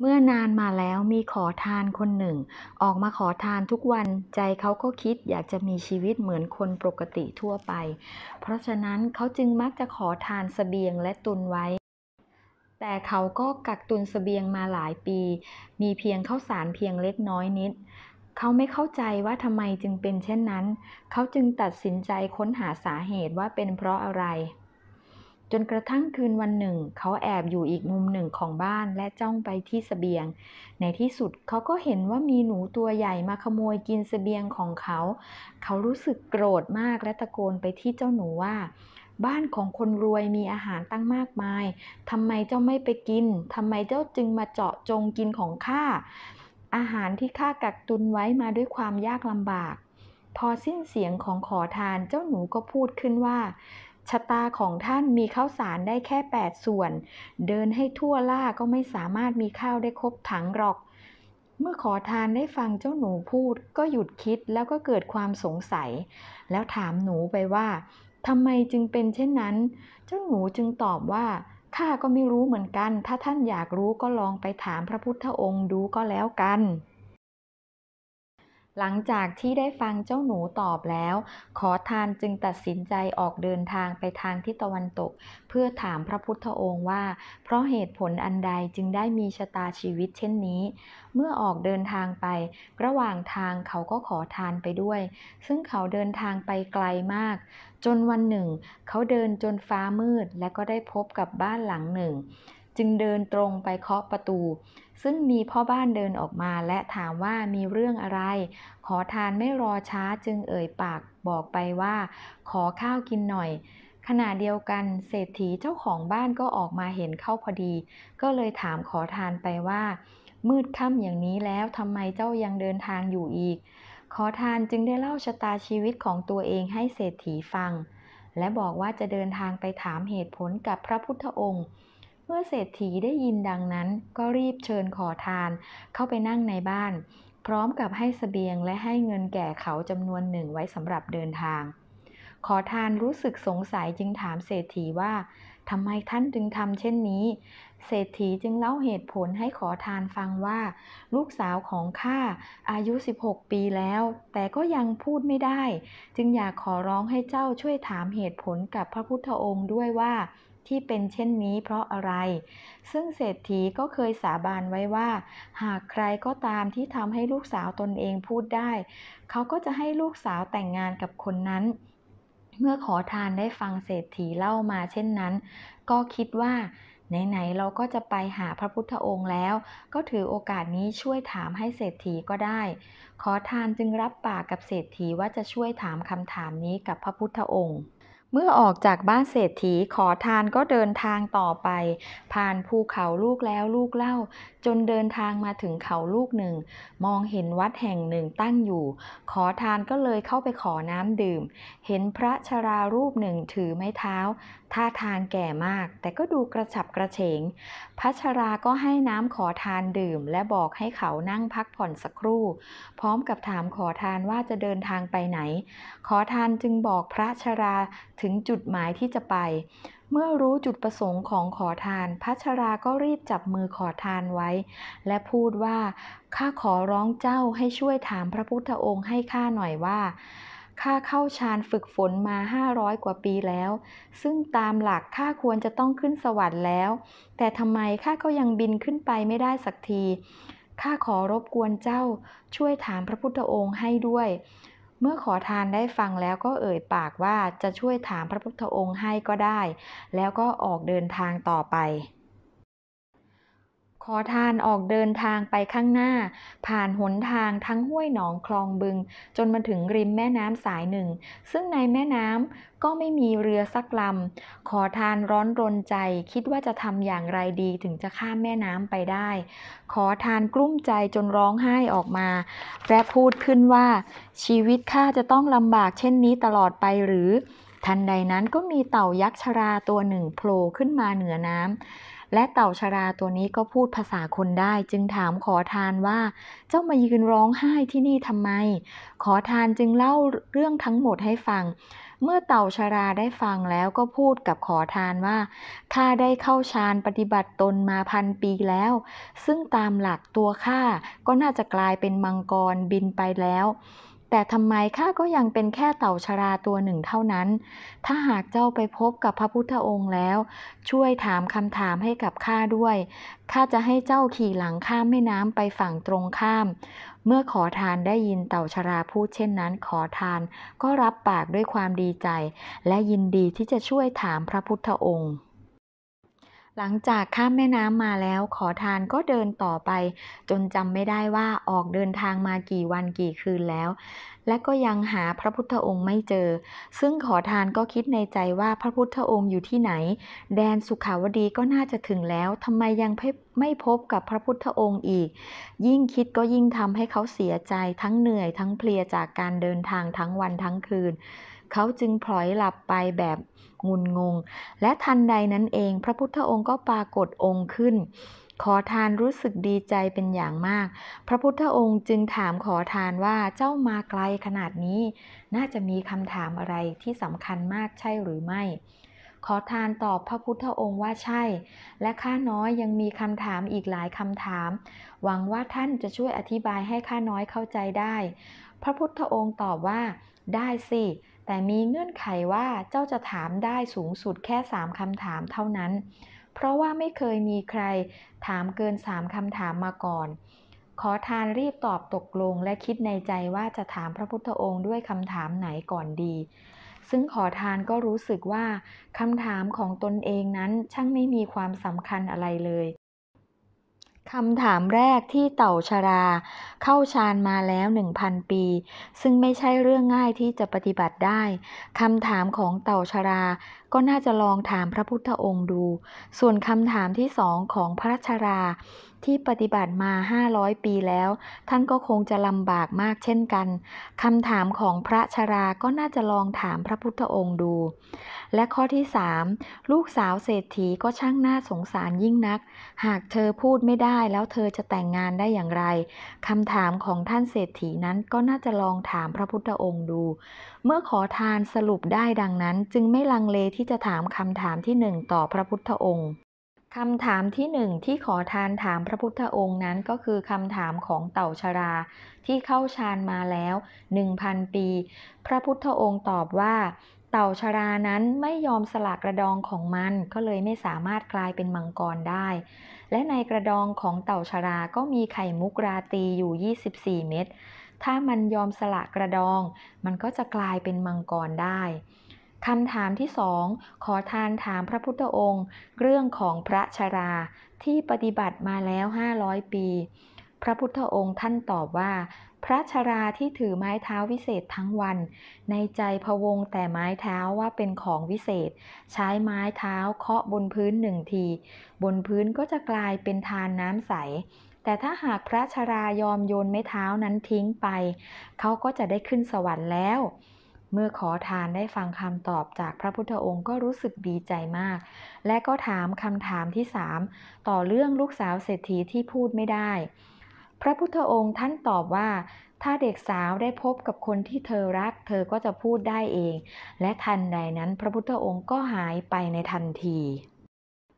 เมื่อนานมาแล้วมีขอทานคนหนึ่งออกมาขอทานทุกวันใจเขาก็คิดอยากจะมีชีวิตเหมือนคนปกติทั่วไป เพราะฉะนั้นเขาจึงมักจะขอทานสเสบียงและตุนไว้ แต่เขาก็กักตุนสเสบียงมาหลายปี มีเพียงข้าวสารเพียงเล็กน้อยนิด เขาไม่เข้าใจว่าทำไมจึงเป็นเช่นนั้น เขาจึงตัดสินใจค้นหาสาเหตุว่าเป็นเพราะอะไรจนกระทั่งคืนวันหนึ่ง เขาแอบอยู่อีกมุมหนึ่งของบ้านและจ้องไปที่สเสบียง ในที่สุดเขาก็เห็นว่ามีหนูตัวใหญ่มาขโมยกินสเสบียงของเขา เขารู้สึกโกรธมากและตะโกนไปที่เจ้าหนูว่า บ้านของคนรวยมีอาหารตั้งมากมายทำไมเจ้าไม่ไปกินทำไมเจ้าจึงมาเจาะจงกินของข้า อาหารที่ข้ากักตุนไว้มาด้วยความยากลำบาก พอสิ้นเสียงของขอทานเจ้าหนูก็พูดขึ้นว่าชะตาของท่านมีข้าวสารได้แค่8ส่วนเดินให้ทั่วล่า ก็ไม่สามารถมีข้าวได้ครบถังหรอก เมื่อขอทานได้ฟังเจ้าหนูพูดก็หยุดคิดแล้วก็เกิดความสงสัย แล้วถามหนูไปว่าทำไมจึงเป็นเช่นนั้น เจ้าหนูจึงตอบว่าข้าก็ไม่รู้เหมือนกัน ถ้าท่านอยากรู้ก็ลองไปถามพระพุทธองค์ดูก็แล้วกันหลังจากที่ได้ฟังเจ้าหนูตอบแล้ว ขอทานจึงตัดสินใจออกเดินทางไปทางทิศตะวันตก เพื่อถามพระพุทธองค์ว่า เพราะเหตุผลอันใดจึงได้มีชะตาชีวิตเช่นนี้ เมื่อออกเดินทางไป ระหว่างทางเขาก็ขอทานไปด้วย ซึ่งเขาเดินทางไปไกลมาก จนวันหนึ่งเขาเดินจนฟ้ามืดและก็ได้พบกับบ้านหลังหนึ่งจึงเดินตรงไปเคาะประตู ซึ่งมีพ่อบ้านเดินออกมาและถามว่ามีเรื่องอะไร ขอทานไม่รอช้าจึงเอ่ยปากบอกไปว่าขอข้าวกินหน่อย ขณะเดียวกันเศรษฐีเจ้าของบ้านก็ออกมาเห็นเข้าพอดี ก็เลยถามขอทานไปว่า มืดค่ำอย่างนี้แล้วทำไมเจ้ายังเดินทางอยู่อีก ขอทานจึงได้เล่าชะตาชีวิตของตัวเองให้เศรษฐีฟัง และบอกว่าจะเดินทางไปถามเหตุผลกับพระพุทธองค์เมื่อเศรษฐีได้ยินดังนั้นก็รีบเชิญขอทานเข้าไปนั่งในบ้าน พร้อมกับให้สเสบียงและให้เงินแก่เขาจำนวนหนึ่งไว้สำหรับเดินทาง ขอทานรู้สึกสงสัยจึงถามเศรษฐีว่า ทำไมท่านจึงทำเช่นนี้ เศรษฐีจึงเล่าเหตุผลให้ขอทานฟังว่าลูกสาวของข้าอายุ 16 ปีแล้ว แต่ก็ยังพูดไม่ได้ จึงอยากขอร้องให้เจ้าช่วยถามเหตุผลกับพระพุทธองค์ด้วยว่าที่เป็นเช่นนี้เพราะอะไร ซึ่งเศรษฐีก็เคยสาบานไว้ว่า หากใครก็ตามที่ทำให้ลูกสาวตนเองพูดได้ เขาก็จะให้ลูกสาวแต่งงานกับคนนั้น เมื่อขอทานได้ฟังเศรษฐีเล่ามาเช่นนั้น ก็คิดว่า ไหนๆเราก็จะไปหาพระพุทธองค์แล้ว ก็ถือโอกาสนี้ช่วยถามให้เศรษฐีก็ได้ ขอทานจึงรับปากกับเศรษฐีว่าจะช่วยถามคำถามนี้กับพระพุทธองค์เมื่อออกจากบ้านเศรษฐีขอทานก็เดินทางต่อไป ผ่านภูเขาลูกแล้วลูกเล่า จนเดินทางมาถึงเขาลูกหนึ่ง มองเห็นวัดแห่งหนึ่งตั้งอยู่ ขอทานก็เลยเข้าไปขอน้ำดื่ม เห็นพระชรารูปหนึ่งถือไม้เท้า ท่าทางแก่มาก แต่ก็ดูกระฉับกระเฉง พระชราก็ให้น้ำขอทานดื่ม และบอกให้เขานั่งพักผ่อนสักครู่ พร้อมกับถามขอทานว่าจะเดินทางไปไหน ขอทานจึงบอกพระชราถถึงจุดหมายที่จะไป เมื่อรู้จุดประสงค์ของขอทาน พัชราก็รีบจับมือขอทานไว้ และพูดว่า ข้าขอร้องเจ้าให้ช่วยถามพระพุทธองค์ให้ข้าหน่อยว่า ข้าเข้าฌานฝึกฝนมา 500 กว่าปีแล้ว ซึ่งตามหลักข้าควรจะต้องขึ้นสวรรค์แล้ว แต่ทำไมข้าก็ยังบินขึ้นไปไม่ได้สักที ข้าขอรบกวนเจ้าช่วยถามพระพุทธองค์ให้ด้วยเมื่อขอทานได้ฟังแล้วก็เอ่ยปากว่าจะช่วยถามพระพุทธองค์ให้ก็ได้ แล้วก็ออกเดินทางต่อไปขอทานออกเดินทางไปข้างหน้า ผ่านหนทางทั้งห้วยหนองคลองบึงจนมาถึงริมแม่น้ำสายหนึ่ง ซึ่งในแม่น้ำก็ไม่มีเรือสักลำ ขอทานร้อนรนใจคิดว่าจะทำอย่างไรดีถึงจะข้ามแม่น้ำไปได้ ขอทานกลุ้มใจจนร้องไห้ออกมาและพูดขึ้นว่าชีวิตข้าจะต้องลำบากเช่นนี้ตลอดไปหรือ ทันใดนั้นก็มีเต่ายักษ์ชราตัวหนึ่งโผล่ขึ้นมาเหนือน้ำและเต่าชราตัวนี้ก็พูดภาษาคนได้จึงถามขอทานว่า เจ้ามายืนร้องไห้ที่นี่ทำไม ขอทานจึงเล่าเรื่องทั้งหมดให้ฟัง เมื่อเต่าชราได้ฟังแล้วก็พูดกับขอทานว่าข้าได้เข้าฌานปฏิบัติตนมาพันปีแล้ว ซึ่งตามหลักตัวข้าก็น่าจะกลายเป็นมังกรบินไปแล้วแต่ทำไมข้าก็ยังเป็นแค่เต่าชราตัวหนึ่งเท่านั้น ถ้าหากเจ้าไปพบกับพระพุทธองค์แล้ว ช่วยถามคำถามให้กับข้าด้วยข้าจะให้เจ้าขี่หลังข้ามแม่น้ำไปฝั่งตรงข้าม เมื่อขอทานได้ยินเต่าชราพูดเช่นนั้น ขอทานก็รับปากด้วยความดีใจ และยินดีที่จะช่วยถามพระพุทธองค์หลังจากข้ามแม่น้ำมาแล้วขอทานก็เดินต่อไป จนจำไม่ได้ว่าออกเดินทางมากี่วันกี่คืนแล้ว และก็ยังหาพระพุทธองค์ไม่เจอ ซึ่งขอทานก็คิดในใจว่าพระพุทธองค์อยู่ที่ไหน แดนสุขาวดีก็น่าจะถึงแล้วทำไมยังไม่พบกับพระพุทธองค์อีก ยิ่งคิดก็ยิ่งทำให้เขาเสียใจทั้งเหนื่อยทั้งเพลียจากการเดินทางทั้งวันทั้งคืนเขาจึงพลอยหลับไปแบบงุนงง และทันใดนั้นเอง พระพุทธองค์ก็ปรากฏองค์ขึ้น ขอทานรู้สึกดีใจเป็นอย่างมาก พระพุทธองค์จึงถามขอทานว่าเจ้ามาไกลขนาดนี้ น่าจะมีคำถามอะไรที่สำคัญมากใช่หรือไม่ ขอทานตอบพระพุทธองค์ว่าใช่ และข้าน้อยยังมีคำถามอีกหลายคำถาม หวังว่าท่านจะช่วยอธิบายให้ข้าน้อยเข้าใจได้ พระพุทธองค์ตอบว่าได้สิแต่มีเงื่อนไขว่าเจ้าจะถามได้สูงสุดแค่ 3คำถามเท่านั้น เพราะว่าไม่เคยมีใครถามเกิน 3คำถามมาก่อน ขอทานรีบตอบตกลงและคิดในใจว่าจะถามพระพุทธองค์ด้วยคำถามไหนก่อนดี ซึ่งขอทานก็รู้สึกว่าคำถามของตนเองนั้นช่างไม่มีความสำคัญอะไรเลยคำถามแรกที่เต่าชรา เข้าฌานมาแล้ว 1,000 ปี ซึ่งไม่ใช่เรื่องง่ายที่จะปฏิบัติได้ คำถามของเต่าชราก็น่าจะลองถามพระพุทธองค์ดู ส่วนคำถามที่สองของพระชรา ที่ปฏิบัติมา 500 ปีแล้ว ท่านก็คงจะลำบากมากเช่นกัน คำถามของพระชราก็น่าจะลองถามพระพุทธองค์ดู และข้อที่สามลูกสาวเศรษฐีก็ช่างน่าสงสารยิ่งนัก หากเธอพูดไม่ได้แล้วเธอจะแต่งงานได้อย่างไร คำถามของท่านเศรษฐีนั้น ก็น่าจะลองถามพระพุทธองค์ดู เมื่อขอทานสรุปได้ดังนั้นจึงไม่ลังเลที่ที่จะถามคำถามที่หนึ่งต่อพระพุทธองค์คำถามที่หนึ่งที่ขอทานถามพระพุทธองค์นั้นก็คือคำถามของเต่าชรา ที่เข้าฌานมาแล้วหนึ่งพันปี พระพุทธองค์ตอบว่า เต่าชรานั้นไม่ยอมสละกระดองของมันก็เลยไม่สามารถกลายเป็นมังกรได้ และในกระดองของเต่าชรา ก็มีไข่มุกราตีอยู่ 24 เม็ด ถ้ามันยอมสละกระดอง มันก็จะกลายเป็นมังกรได้คำถามที่สอง ขอทานถามพระพุทธองค์ เรื่องของพระชารา ที่ปฏิบัติมาแล้ว 500 ปี พระพุทธองค์ท่านตอบว่า พระชาราที่ถือไม้เท้าวิเศษทั้งวัน ในใจพวงแต่ไม้เท้าว่าเป็นของวิเศษ ใช้ไม้เท้าเคาะบนพื้นหนึ่งที บนพื้นก็จะกลายเป็นทานน้ำใส แต่ถ้าหากพระชรายอมโยนไม้เท้านั้นทิ้งไปเขาก็จะได้ขึ้นสวรรค์แล้วเมื่อขอทานได้ฟังคำตอบจากพระพุทธองค์ก็รู้สึกดีใจมาก และก็ถามคำถามที่สามต่อเรื่องลูกสาวเศรษฐีที่พูดไม่ได้ พระพุทธองค์ท่านตอบว่า ถ้าเด็กสาวได้พบกับคนที่เธอรักเธอก็จะพูดได้เอง และทันใดนั้นพระพุทธองค์ก็หายไปในทันที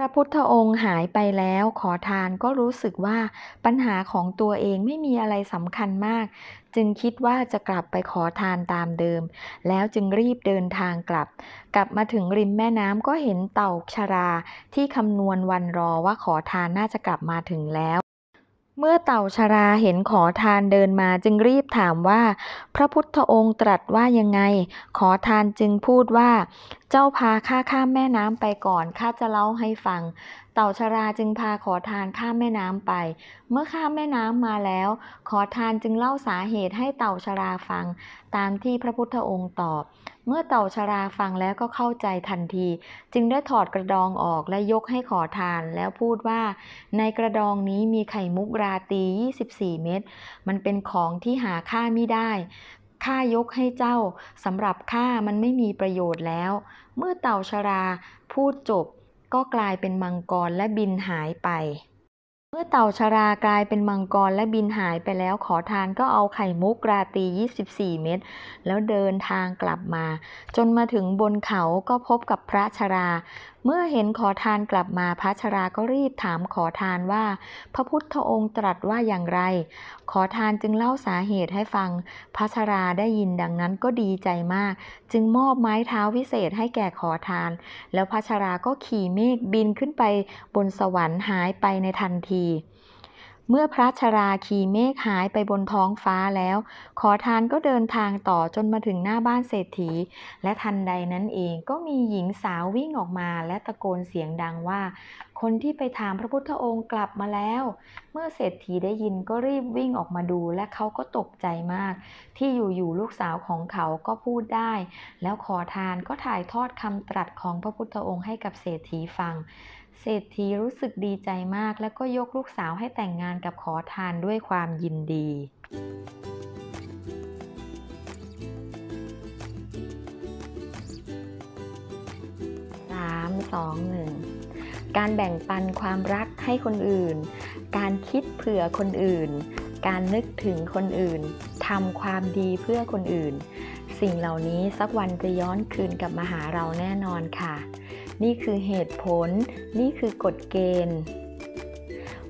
พระพุทธองค์หายไปแล้วขอทานก็รู้สึกว่า ปัญหาของตัวเองไม่มีอะไรสำคัญมาก จึงคิดว่าจะกลับไปขอทานตามเดิม แล้วจึงรีบเดินทางกลับ กลับมาถึงริมแม่น้ำก็เห็นเต่าชราที่คำนวณวันรอว่าขอทานน่าจะกลับมาถึงแล้วเมื่อเต่าชราเห็นขอทานเดินมาจึงรีบถามว่า พระพุทธองค์ตรัสว่ายังไง ขอทานจึงพูดว่า เจ้าพาข้าข้ามแม่น้ำไปก่อนข้าจะเล่าให้ฟัง เต่าชราจึงพาขอทานข้ามแม่น้ำไป เมื่อข้ามแม่น้ำมาแล้ว ขอทานจึงเล่าสาเหตุให้เต่าชราฟัง ตามที่พระพุทธองค์ตอบเมื่อเต่าชราฟังแล้วก็เข้าใจทันที จึงได้ถอดกระดองออกและยกให้ขอทานแล้วพูดว่า ในกระดองนี้มีไข่มุกราตี24 เม็ด มันเป็นของที่หาค่าไม่ได้ ข้ายกให้เจ้าสำหรับข้ามันไม่มีประโยชน์แล้ว เมื่อเต่าชราพูดจบก็กลายเป็นมังกรและบินหายไปมื่อเต่าชรากลายเป็นมังกรและบินหายไปแล้ว ขอทานก็เอาไข่มุกราตี 24 เม็ดแล้วเดินทางกลับมา จนมาถึงบนเขาก็พบกับพระชราเมื่อเห็นขอทานกลับมาพระชราก็รีบถามขอทานว่าพระพุทธองค์ตรัสว่าอย่างไร ขอทานจึงเล่าสาเหตุให้ฟังพระชราได้ยินดังนั้นก็ดีใจมาก จึงมอบไม้เท้าวิเศษให้แก่ขอทาน แล้วพระชราก็ขี่เมฆบินขึ้นไปบนสวรรค์หายไปในทันทีเมื่อพระชราขี่เมฆหายไปบนท้องฟ้าแล้ว ขอทานก็เดินทางต่อจนมาถึงหน้าบ้านเศรษฐี และทันใดนั้นเอง ก็มีหญิงสาววิ่งออกมาและตะโกนเสียงดังว่า คนที่ไปถามพระพุทธองค์กลับมาแล้ว เมื่อเศรษฐีได้ยินก็รีบวิ่งออกมาดูและเขาก็ตกใจมาก ที่อยู่ๆลูกสาวของเขาก็พูดได้ แล้วขอทานก็ถ่ายทอดคำตรัสของพระพุทธองค์ให้กับเศรษฐีฟังเศรษฐีรู้สึกดีใจมากและก็ยกลูกสาวให้แต่งงานกับขอทานด้วยความยินดีสสามองหนึ่งการแบ่งปันความรักให้คนอื่น การคิดเผื่อคนอื่น การนึกถึงคนอื่น ทำความดีเพื่อคนอื่น สิ่งเหล่านี้สักวันจะย้อนคืนกลับมาหาเราแน่นอนค่ะนี่คือเหตุผลนี่คือกฎเกณฑ์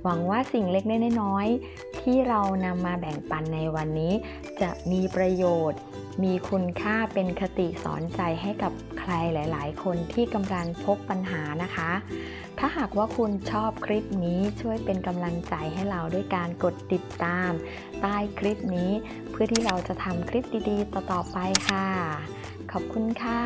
หวังว่าสิ่งเล็กน้อยๆ ที่เรานำมาแบ่งปันในวันนี้ จะมีประโยชน์ มีคุณค่าเป็นคติสอนใจให้กับใครหลายๆคนที่กำลังพบปัญหานะคะ ถ้าหากว่าคุณชอบคลิปนี้ช่วยเป็นกำลังใจให้เราด้วยการกดติดตามใต้คลิปนี้เพื่อที่เราจะทำคลิปดีๆต่อๆไปค่ะ ขอบคุณค่ะ